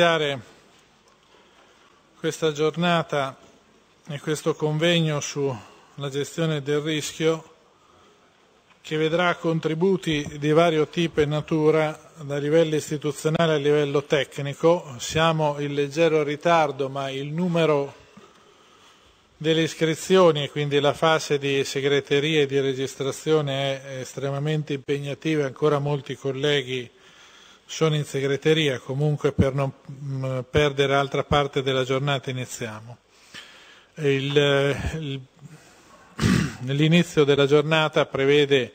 iniziare questa giornata e questo convegno sulla gestione del rischio che vedrà contributi di vario tipo e natura da livello istituzionale a livello tecnico. Siamo in leggero ritardo ma il numero delle iscrizioni e quindi la fase di segreteria e di registrazione è estremamente impegnativa, e ancora molti colleghi sono in segreteria, comunque per non mm, perdere altra parte della giornata iniziamo. Il, il, l'inizio della giornata prevede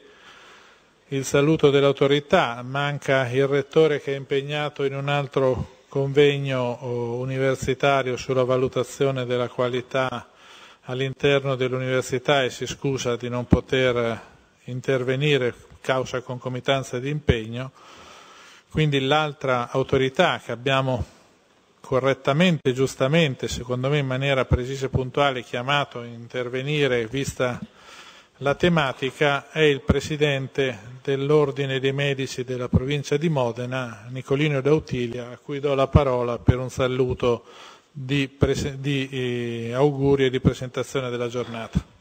il saluto dell'autorità, manca il rettore che è impegnato in un altro convegno universitario sulla valutazione della qualità all'interno dell'università e si scusa di non poter intervenire causa concomitanza di impegno quindi l'altra autorità che abbiamo correttamente, giustamente, secondo me in maniera precisa e puntuale chiamato a intervenire vista la tematica è il presidente dell'Ordine dei Medici della provincia di Modena, Nicolino D'Autilia, a cui do la parola per un saluto di, di eh, auguri e di presentazione della giornata.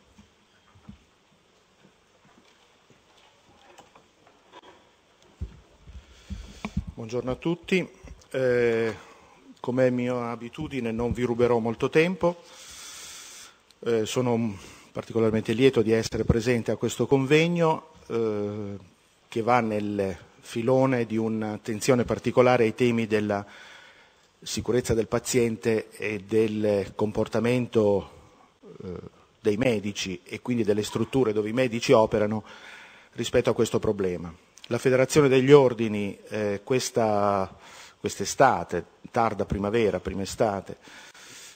Buongiorno a tutti. Eh, come è mia abitudine non vi ruberò molto tempo. Eh, sono particolarmente lieto di essere presente a questo convegno eh, che va nel filone di un'attenzione particolare ai temi della sicurezza del paziente e del comportamento eh, dei medici e quindi delle strutture dove i medici operano rispetto a questo problema. La Federazione degli Ordini eh, quest'estate, quest tarda primavera, prima estate,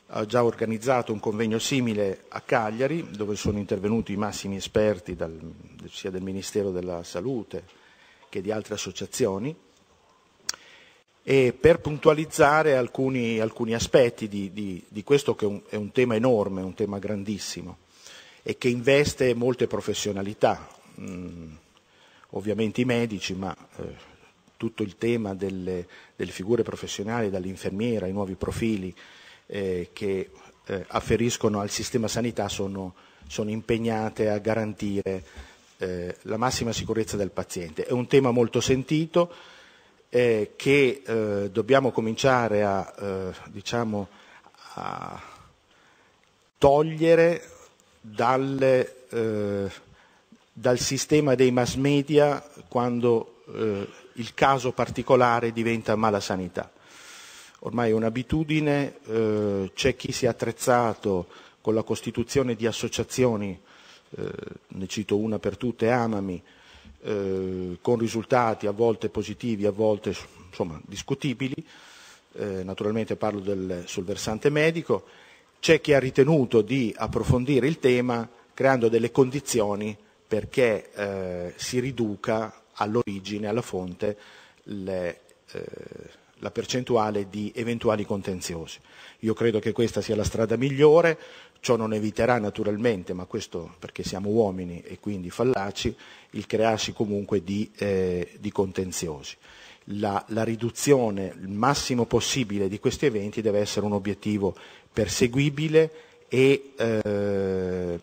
ha già organizzato un convegno simile a Cagliari, dove sono intervenuti i massimi esperti dal, sia del Ministero della Salute che di altre associazioni, e per puntualizzare alcuni, alcuni aspetti di, di, di, questo che è un, è un tema enorme, un tema grandissimo e che investe molte professionalità. Mm ovviamente i medici, ma eh, tutto il tema delle, delle figure professionali, dall'infermiera ai nuovi profili eh, che eh, afferiscono al sistema sanità sono, sono impegnate a garantire eh, la massima sicurezza del paziente. È un tema molto sentito eh, che eh, dobbiamo cominciare a, eh, diciamo, a togliere dalle dal sistema dei mass media quando eh, il caso particolare diventa mala sanità. Ormai è un'abitudine, eh, c'è chi si è attrezzato con la costituzione di associazioni, eh, ne cito una per tutte, Amami, eh, con risultati a volte positivi, a volte insomma, discutibili, eh, naturalmente parlo del, sul versante medico, c'è chi ha ritenuto di approfondire il tema creando delle condizioni perché eh, si riduca all'origine, alla fonte, le, eh, la percentuale di eventuali contenziosi. Io credo che questa sia la strada migliore, ciò non eviterà naturalmente, ma questo perché siamo uomini e quindi fallaci, il crearsi comunque di, eh, di contenziosi. La, la, riduzione il massimo possibile di questi eventi deve essere un obiettivo perseguibile e eh,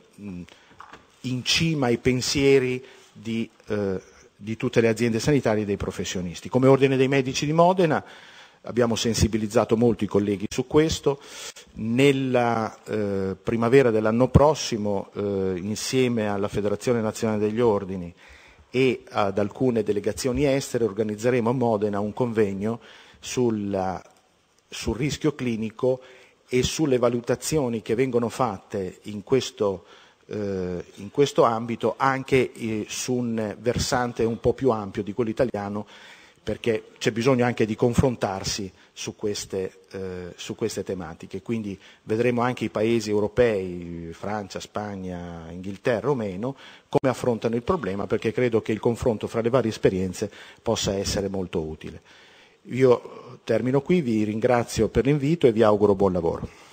in cima ai pensieri di, eh, di tutte le aziende sanitarie e dei professionisti. Come Ordine dei Medici di Modena abbiamo sensibilizzato molto i colleghi su questo. Nella eh, primavera dell'anno prossimo, eh, insieme alla Federazione Nazionale degli Ordini e ad alcune delegazioni estere, organizzeremo a Modena un convegno sulla, sul rischio clinico e sulle valutazioni che vengono fatte in questo eh, in questo ambito anche eh, su un versante un po' più ampio di quello italiano perché c'è bisogno anche di confrontarsi su queste, eh, su queste, tematiche. Quindi vedremo anche i paesi europei, Francia, Spagna, Inghilterra o meno, come affrontano il problema, perché credo che il confronto fra le varie esperienze possa essere molto utile. Io termino qui, vi ringrazio per l'invito e vi auguro buon lavoro.